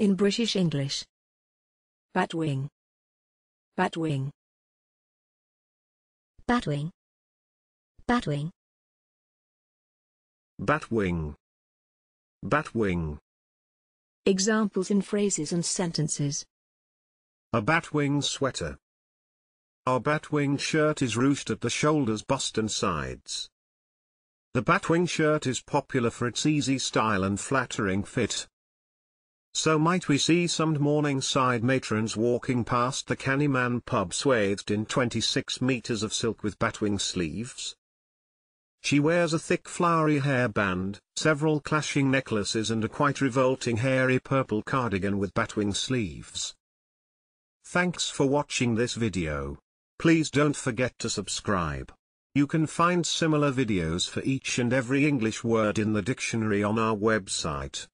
in British English. Batwing. Batwing. Batwing. Batwing. Batwing. Batwing. Examples in phrases and sentences. A batwing sweater. Our batwing shirt is ruched at the shoulders, bust and sides. The batwing shirt is popular for its easy style and flattering fit. So might we see some Morningside matrons walking past the Cannyman pub swathed in 26 meters of silk with batwing sleeves? She wears a thick flowery hairband, several clashing necklaces and a quite revolting hairy purple cardigan with batwing sleeves. Thanks for watching this video. Please don't forget to subscribe. You can find similar videos for each and every English word in the dictionary on our website.